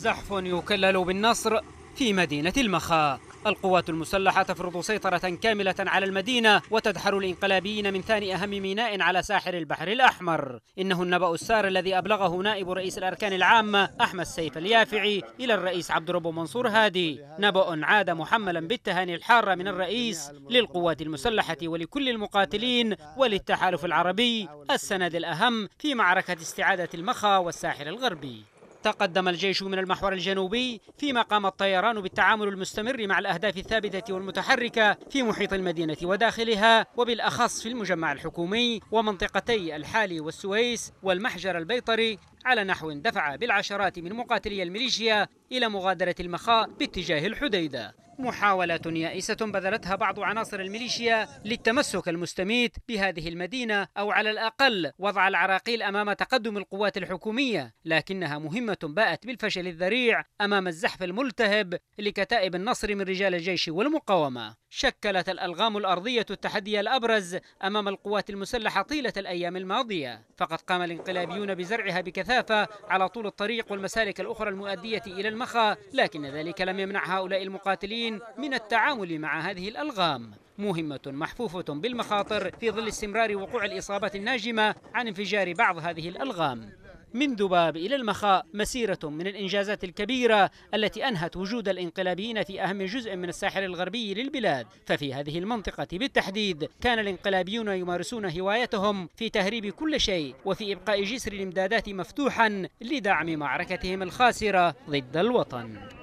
زحف يكلل بالنصر في مدينة المخا القوات المسلحة تفرض سيطرة كاملة على المدينة وتدحر الإنقلابيين من ثاني أهم ميناء على ساحل البحر الأحمر إنه النبأ السار الذي أبلغه نائب رئيس الأركان العامة أحمد سيف اليافعي إلى الرئيس عبد رب منصور هادي نبأ عاد محملا بالتهاني الحارة من الرئيس للقوات المسلحة ولكل المقاتلين وللتحالف العربي السند الأهم في معركة استعادة المخا والساحل الغربي تقدم الجيش من المحور الجنوبي فيما قام الطيران بالتعامل المستمر مع الأهداف الثابتة والمتحركة في محيط المدينة وداخلها وبالأخص في المجمع الحكومي ومنطقتي الحالي والسويس والمحجر البيطري على نحو دفع بالعشرات من مقاتلي الميليشيا إلى مغادرة المخاء باتجاه الحديدة محاولات يائسة بذلتها بعض عناصر الميليشيا للتمسك المستميت بهذه المدينة أو على الأقل وضع العراقيل أمام تقدم القوات الحكومية لكنها مهمة باءت بالفشل الذريع أمام الزحف الملتهب لكتائب النصر من رجال الجيش والمقاومة شكلت الألغام الأرضية التحدي الأبرز أمام القوات المسلحة طيلة الأيام الماضية فقد قام الانقلابيون بزرعها بكثافة على طول الطريق والمسالك الأخرى المؤدية إلى المخا لكن ذلك لم يمنع هؤلاء المقاتلين من التعامل مع هذه الألغام مهمة محفوفة بالمخاطر في ظل استمرار وقوع الإصابات الناجمة عن انفجار بعض هذه الألغام من ذباب إلى المخاء مسيرة من الإنجازات الكبيرة التي أنهت وجود الإنقلابيين في أهم جزء من الساحل الغربي للبلاد ففي هذه المنطقة بالتحديد كان الإنقلابيون يمارسون هوايتهم في تهريب كل شيء وفي إبقاء جسر الإمدادات مفتوحا لدعم معركتهم الخاسرة ضد الوطن